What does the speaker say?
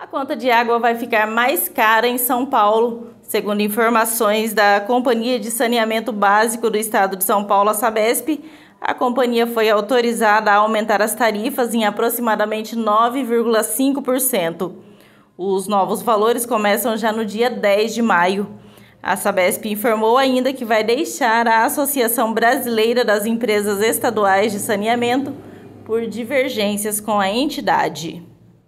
A conta de água vai ficar mais cara em São Paulo, segundo informações da Companhia de Saneamento Básico do Estado de São Paulo, a Sabesp. A companhia foi autorizada a aumentar as tarifas em aproximadamente 9,5%. Os novos valores começam já no dia 10 de maio. A Sabesp informou ainda que vai deixar a Associação Brasileira das Empresas Estaduais de Saneamento por divergências com a entidade.